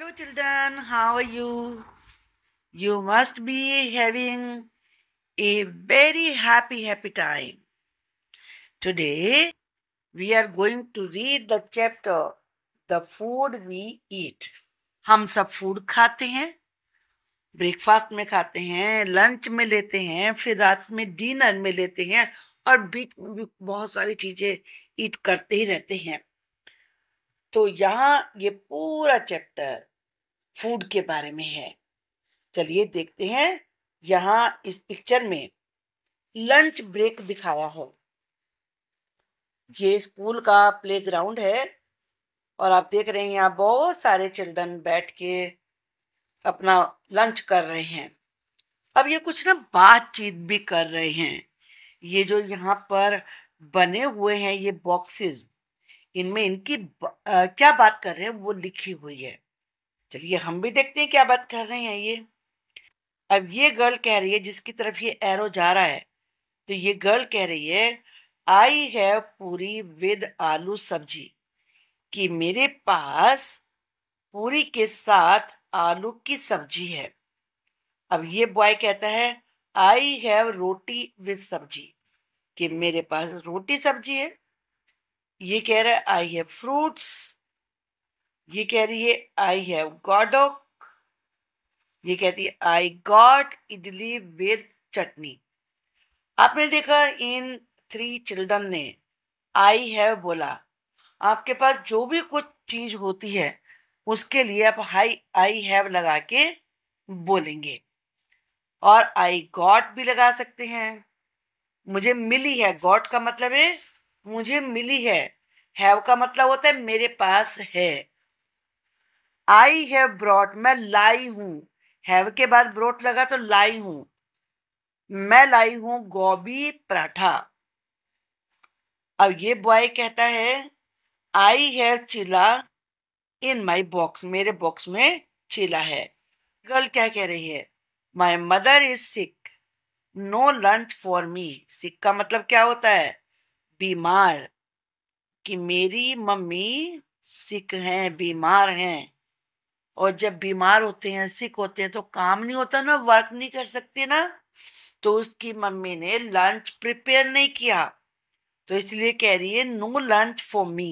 Hello children, how are you? You must be having a very happy, happy time. Today, we are going to read the chapter, The Food We Eat. हम सब food खाते हैं breakfast में खाते हैं lunch में लेते हैं फिर रात में डिनर में लेते हैं और बीच में भी बहुत सारी चीज़ें ईट करते ही रहते हैं तो यहाँ ये पूरा चैप्टर फूड के बारे में है चलिए देखते हैं यहाँ इस पिक्चर में लंच ब्रेक दिखाया है ये स्कूल का प्लेग्राउंड है और आप देख रहे हैं यहाँ बहुत सारे चिल्ड्रन बैठ के अपना लंच कर रहे हैं अब ये कुछ ना बातचीत भी कर रहे हैं ये जो यहाँ पर बने हुए हैं ये बॉक्सेस इनमें इनकी बा, आ, क्या बात कर रहे हैं वो लिखी हुई है चलिए हम भी देखते हैं क्या बात कर रहे हैं ये अब ये गर्ल कह रही है जिसकी तरफ ये एरो जा रहा है तो ये गर्ल कह रही है आई है पूरी विद आलू सब्जी कि मेरे पास पूरी के साथ आलू की सब्जी है अब ये बॉय कहता है आई हैव रोटी विद सब्जी कि मेरे पास रोटी सब्जी है ये कह रहा है आई हैव फ्रूट्स ये कह रही है आई हैव गॉडोक ये कहती है I got idli with chutney आपने देखा इन थ्री चिल्ड्रन ने आई हैव बोला आपके पास जो भी कुछ चीज होती है उसके लिए आप हाई आई हैव लगा के बोलेंगे और आई गॉट भी लगा सकते हैं मुझे मिली है गॉट का मतलब है मुझे मिली है हैव का मतलब होता है मेरे पास है आई हैव ब्रॉट मैं लाई हूँ हैव के बाद ब्रॉट लगा तो लाई हूं मैं लाई हूँ गोभी पराठा अब ये बॉय कहता है आई हैव चिला इन माई बॉक्स मेरे बॉक्स में चिला है गर्ल क्या कह रही है my mother is sick no lunch for me sick का मतलब क्या होता है बीमार कि मेरी मम्मी सिक हैं बीमार हैं और जब बीमार होते हैं सिक होते हैं तो काम नहीं होता ना वर्क नहीं कर सकते ना तो उसकी मम्मी ने लंच प्रिपेयर नहीं किया तो इसलिए कह रही है नो लंच फॉर मी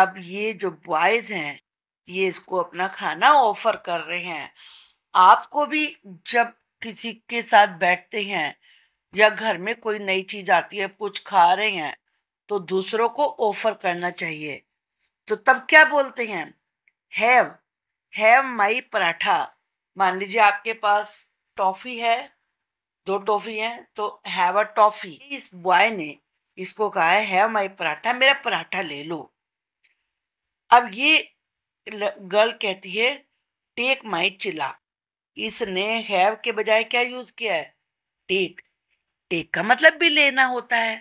अब ये जो बॉयज हैं ये इसको अपना खाना ऑफर कर रहे हैं आपको भी जब किसी के साथ बैठते हैं या घर में कोई नई चीज आती है कुछ खा रहे हैं तो दूसरों को ऑफर करना चाहिए तो तब क्या बोलते हैं हैव हैव माई पराठा मान लीजिए आपके पास टॉफ़ी है दो टॉफ़ी हैं तो हैव अ टॉफ़ी इस बॉय ने इसको कहा है हैव माई पराठा मेरा पराठा ले लो अब ये गर्ल कहती है टेक माई चिला इसने हैव के बजाय क्या यूज़ किया है टेक टेक का मतलब भी लेना होता है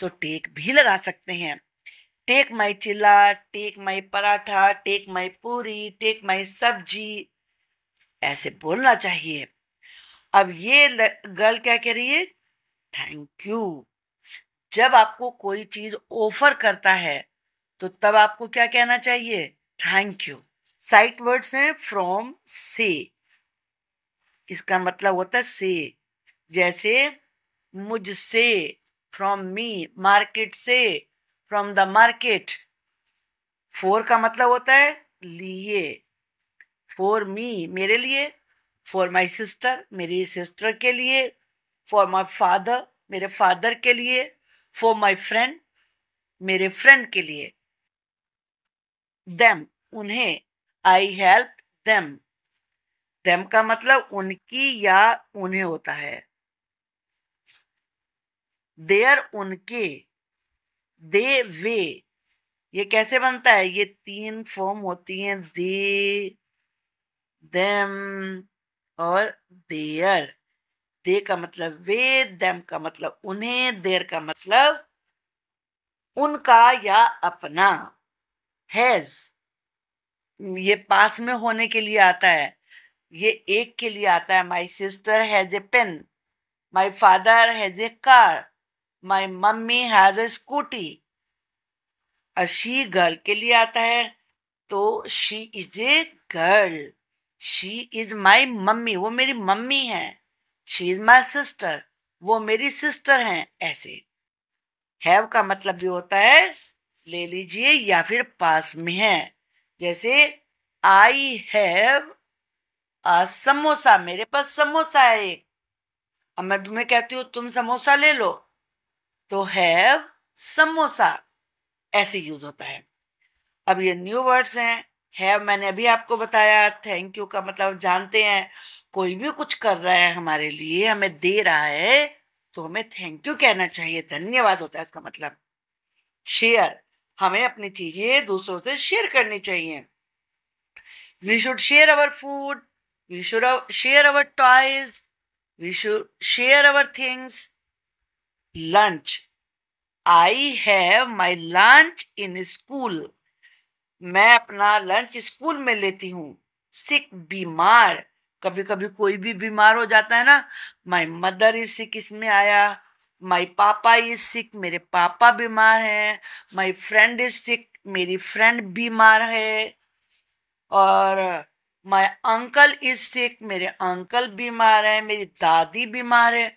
तो टेक भी लगा सकते हैं take my chilla take my paratha take my puri take माई सब्जी ऐसे बोलना चाहिए अब ये गर्ल क्या कह रही है थैंक यू जब आपको कोई चीज ऑफर करता है तो तब आपको क्या कहना चाहिए थैंक यू साइट वर्ड्स हैं फ्रॉम से इसका मतलब होता है से जैसे मुझसे फ्रॉम मी मार्केट से फ्रॉम द मार्केट फोर का मतलब होता है लिए फॉर मी मेरे लिए फॉर माय सिस्टर मेरी सिस्टर के लिए फॉर माय फादर मेरे फादर के लिए फॉर माय फ्रेंड मेरे फ्रेंड के लिए देम उन्हें आई हेल्प देम देम का मतलब उनकी या उन्हें होता है देयर उनके दे वे ये कैसे बनता है ये तीन फॉर्म होती हैं दे देम और देयर दे का मतलब वे देम का मतलब उन्हें देर का मतलब उनका या अपना हैज ये पास में होने के लिए आता है ये एक के लिए आता है my sister has a pen my father has a car my mummy has a scooty और शी गर्ल के लिए आता है तो she is a girl she is my mummy वो मेरी मम्मी है शी इज माई सिस्टर वो मेरी सिस्टर हैं ऐसे हैव का मतलब भी होता है ले लीजिए या फिर पास में है जैसे आई हैव आ समोसा मेरे पास समोसा है एक अब मैं तुम्हें कहती हूँ तुम समोसा ले लो तो हैव समोसा ऐसे यूज होता है अब ये न्यू वर्ड्स हैं हैव मैंने अभी आपको बताया थैंक यू का मतलब जानते हैं कोई भी कुछ कर रहा है हमारे लिए हमें दे रहा है तो हमें थैंक यू कहना चाहिए धन्यवाद होता है इसका मतलब शेयर हमें अपनी चीजें दूसरों से शेयर करनी चाहिए we should share our food we should share our toys we should share our things lunch I have my lunch in school मैं अपना लंच स्कूल में लेती हूँ सिक बीमार कभी कभी कोई भी बीमार हो जाता है ना माई मदर इज सिक इसमें आया माई पापा इज सिक मेरे पापा बीमार हैं माई फ्रेंड इज सिक मेरी फ्रेंड बीमार है और माई अंकल इज सिक मेरे अंकल बीमार है मेरी दादी बीमार है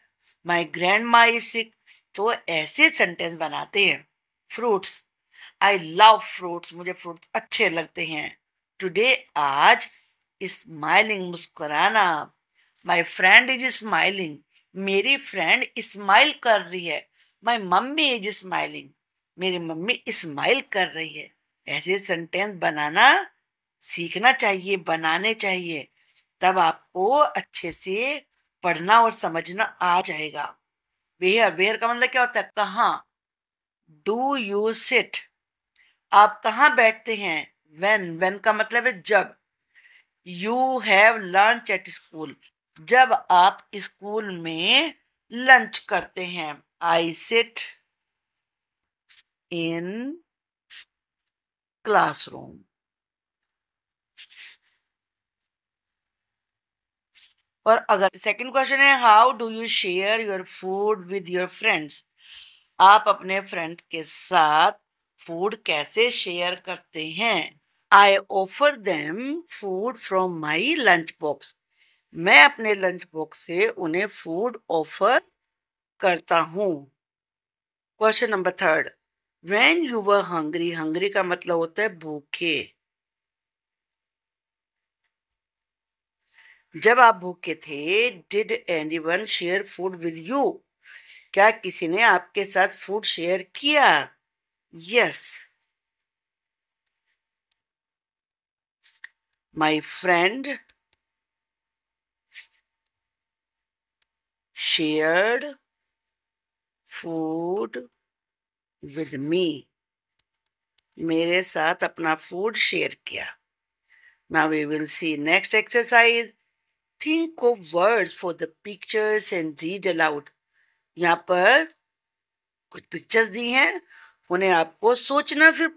माई ग्रैंड माई सिख तो ऐसे सेंटेंस बनाते हैं फ्रूट्स आई लव फ्रूट्स मुझे फ्रूट्स अच्छे लगते हैं टुडे आज स्माइलिंग मुस्कुराना माय फ्रेंड इज स्माइलिंग मेरी फ्रेंड स्माइल कर रही है माय मम्मी इज स्माइलिंग मेरी मम्मी स्माइल कर रही है ऐसे सेंटेंस बनाना सीखना चाहिए बनाने चाहिए तब आपको अच्छे से पढ़ना और समझना आ जाएगा वेयर वेयर का मतलब क्या होता है कहाँ डू यू सिट आप कहाँ बैठते हैं वेन वेन का मतलब है जब you have lunch at school जब आप स्कूल में लंच करते हैं आई सिट इन क्लासरूम और अगर सेकंड क्वेश्चन है how do you share your food with your friends आप अपने फ्रेंड के साथ फूड कैसे शेयर करते हैं I offer them food from my lunch box मैं अपने लंच बॉक्स से उन्हें फूड ऑफर करता हूँ question number third when you were hungry hungry का मतलब होता है भूखे जब आप भूखे थे did anyone share food with you क्या किसी ने आपके साथ फूड शेयर किया yes my friend shared food with me मेरे साथ अपना फूड शेयर किया now we will see next exercise think of words for the pictures and read aloud यहाँ पर कुछ पिक्चर्स दी हैं उन्हें आपको सोचना फिर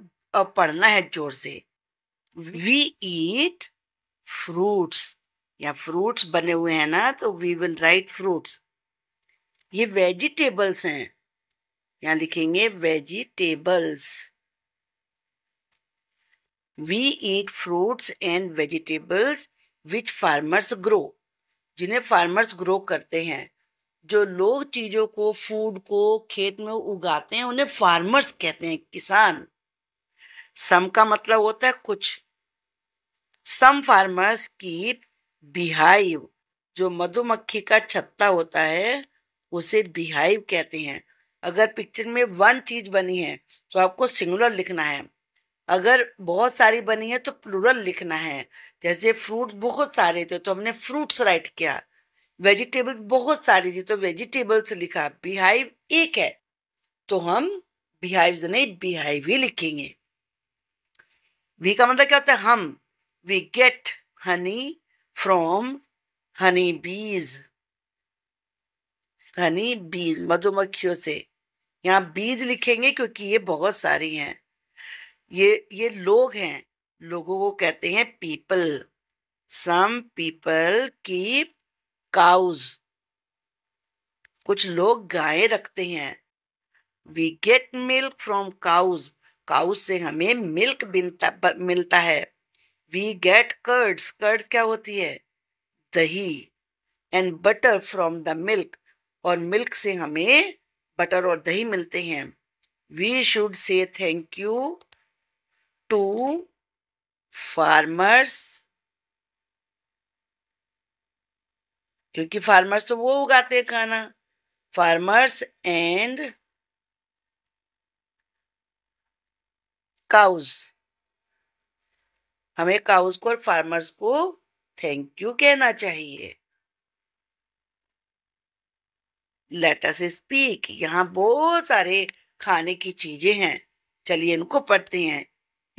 पढ़ना है जोर से वी ईट फ्रूट्स या फ्रूट्स बने हुए हैं ना तो वी विल राइट फ्रूट्स ये वेजिटेबल्स हैं यहाँ लिखेंगे vegetables we eat fruits and vegetables which farmers grow जिन्हें फार्मर्स ग्रो करते हैं जो लोग चीज़ों को फूड को खेत में उगाते हैं उन्हें फार्मर्स कहते हैं किसान सम का मतलब होता है कुछ सम फार्मर्स की बिहाइव जो मधुमक्खी का छत्ता होता है उसे बिहाइव कहते हैं अगर पिक्चर में वन चीज बनी है तो आपको सिंगुलर लिखना है अगर बहुत सारी बनी है तो प्लूरल लिखना है जैसे फ्रूट बहुत सारे थे तो हमने फ्रूट्स राइट किया वेजिटेबल्स बहुत सारी थी तो वेजिटेबल्स लिखा बिहाइव एक है तो हम बिहाइव नहीं बिहाइव ही लिखेंगे वी का मतलब क्या होता है हम we get honey from honey bees honey बीज मधुमक्खियों से यहाँ बीज लिखेंगे क्योंकि ये बहुत सारी हैं ये ये लोग हैं लोगों को कहते हैं पीपल सम पीपल की काउज कुछ लोग गाय रखते हैं we get milk from cows cows से हमें मिल्क मिलता है वी गेट कर्ड्स कर्ड्स क्या होती है dahi and butter from the milk और मिल्क से हमें बटर और दही मिलते हैं we should say thank you to farmers क्योंकि फार्मर्स तो वो उगाते हैं खाना फार्मर्स एंड काउज हमें काउज को और फार्मर्स को थैंक यू कहना चाहिए लेट अस स्पीक यहाँ बहुत सारे खाने की चीजें हैं चलिए इनको पढ़ते हैं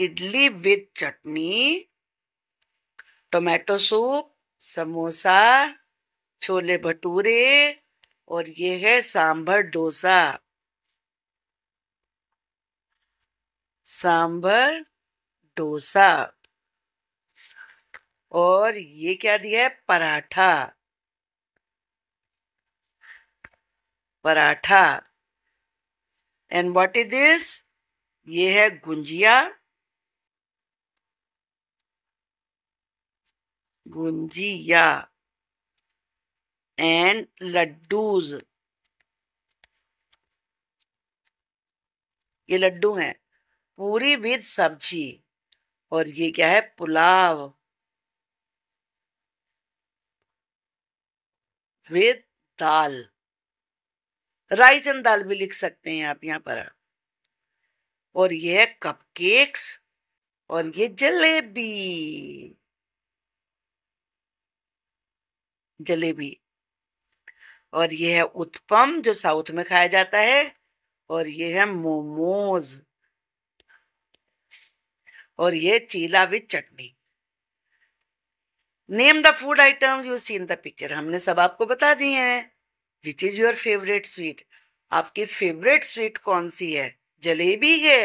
idli with chutney tomato soup samosa chole bhature और ये है सांभर डोसा सांभर डोसा और ये क्या दिया है paratha paratha and what is this ये है गुंजिया गुंजिया एंड लड्डूज ये लड्डू हैं पूरी विद सब्जी और ये क्या है pulao with dal rice and dal भी लिख सकते हैं आप यहाँ पर और ये है कपकेक्स और ये जलेबी जलेबी और ये है उत्पम जो साउथ में खाया जाता है और ये है मोमोज और ये chila with chutney name the food items you see in the picture हमने सब आपको बता दिए हैं which is your favourite sweet आपकी फेवरेट स्वीट कौन सी है जलेबी है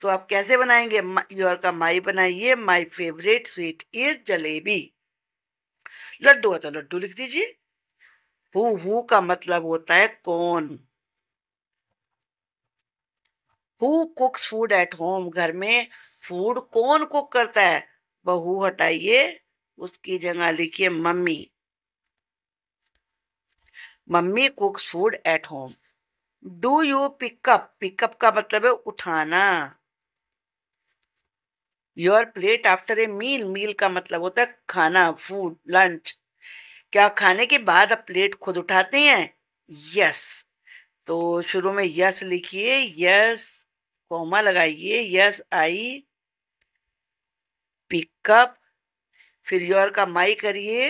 तो आप कैसे बनाएंगे योर का माई बनाइए my favourite sweet is jalebi laddu है तो लड्डू लिख दीजिए हु हु का मतलब होता है कौन who cooks food at home घर में फूड कौन कुक करता है बहू हटाइए उसकी जगह लिखिए mummy mummy cooks food at home do you pick up pick up का मतलब है उठाना your plate after a meal meal का मतलब होता है खाना फूड लंच क्या खाने के बाद आप प्लेट खुद उठाते हैं यस तो शुरू में यस लिखिए यस कोमा लगाइए यस आई पिकअप फिर योर का माई करिए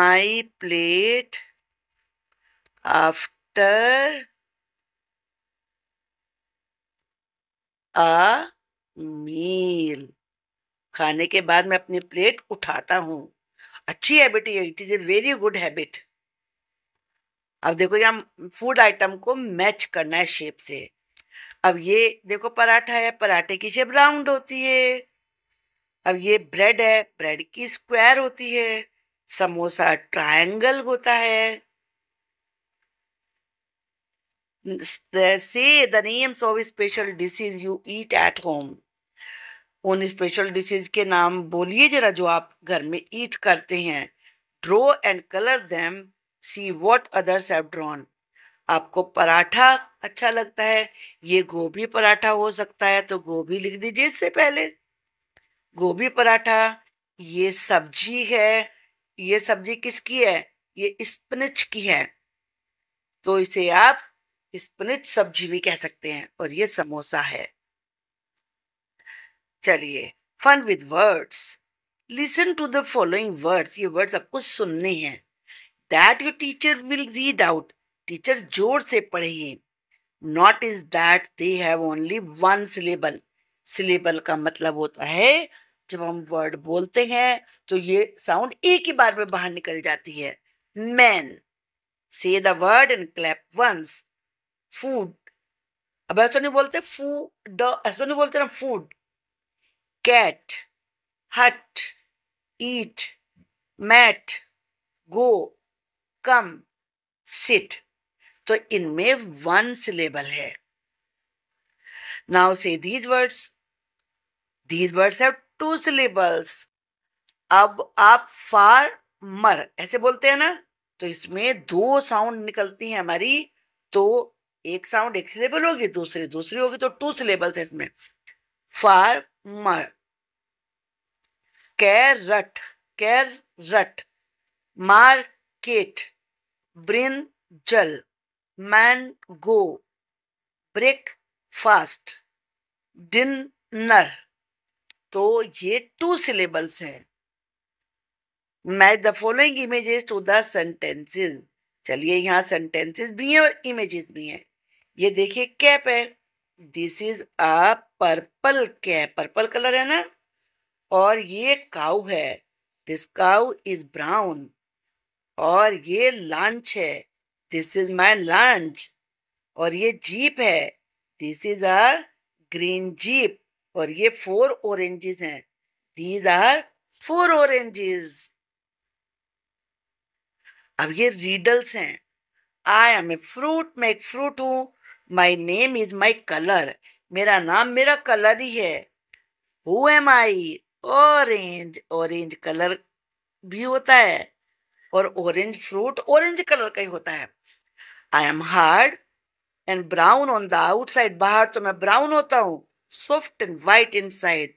माई प्लेट आफ्टर अ मील खाने के बाद मैं अपनी प्लेट उठाता हूँ अच्छी हैबिट है it is a very good habit अब देखो यहाँ फूड आइटम को मैच करना है शेप से अब ये देखो पराठा है पराठे की शेप राउंड होती है अब ये ब्रेड है ब्रेड की स्क्वायर होती है समोसा ट्रायंगल होता है say the names of special dishes you eat at home. उन स्पेशल डिशेज के नाम बोलिए जरा जो आप घर में ईट करते हैं draw and colour them see what others have drawn आपको पराठा अच्छा लगता है ये गोभी पराठा हो सकता है तो गोभी लिख दीजिए इससे पहले गोभी पराठा ये सब्जी है ये सब्जी किसकी है ये स्पिनच की है तो इसे आप स्पिनिच सब्जी भी कह सकते हैं और ये समोसा है चलिए fun with words listen to the following words ये वर्ड्स आपको सुनने हैं that your teacher will read out teacher जोर से पढ़िए not is that they have only one syllable syllable का मतलब होता है जब हम वर्ड बोलते हैं तो ये साउंड एक ही बार में बाहर निकल जाती है man say the word and clap once food अब ऐसा नहीं बोलते फूड ऐसा नहीं बोलते ना फूड कैट हट ईट मैट गो कम सिट तो इनमें वन सिलेबल है now say these words these words have two syllables अब आप फार मर ऐसे बोलते हैं ना तो इसमें दो साउंड निकलती है हमारी तो एक साउंड एक सिलेबल होगी दूसरी दूसरी होगी तो टू सिलेबल्स है इसमें farmer carrot carrot market brinjal mango breakfast dinner तो ये टू सिलेबल्स है match the following images to the sentences चलिए यहाँ सेंटेंसेस भी हैं और इमेजेस भी हैं ये देखिए कैप है this is a purple cap purple colour है ना और ये काउ है दिस काउ इज ब्राउन और ये लंच है दिस इज माय लंच और ये जीप है this is a green jeep और ये फोर ऑरेंजेस हैं दीज आर फोर ऑरेंजेस अब ये रीडल्स हैं आई एम ए फ्रूट मैं एक फ्रूट हूं my name is my colour मेरा नाम मेरा कलर ही है who am I orange orange colour भी होता है और ऑरेंज फ्रूट ऑरेंज कलर का ही होता है I am hard and brown on the outside बाहर तो मैं ब्राउन होता हूँ soft and white inside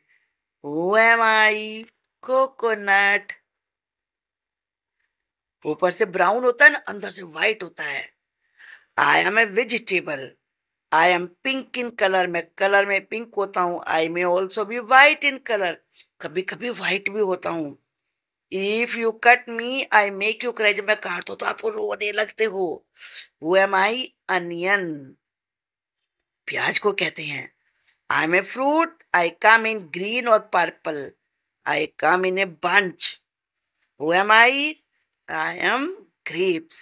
who am I coconut ऊपर से ब्राउन होता है ना अंदर से व्हाइट होता है I am a vegetable I am pink in colour मैं कलर में पिंक होता हूँ आई मे ऑल्सो भी वाइट इन कलर कभी कभी वाइट भी होता हूँ if you cut me I make you cry जब मैं काटता तो आपको रोने लगते हो वो एम आई अनियन प्याज को कहते हैं I am a fruit I come in green और purple I come in a bunch who am I I am grapes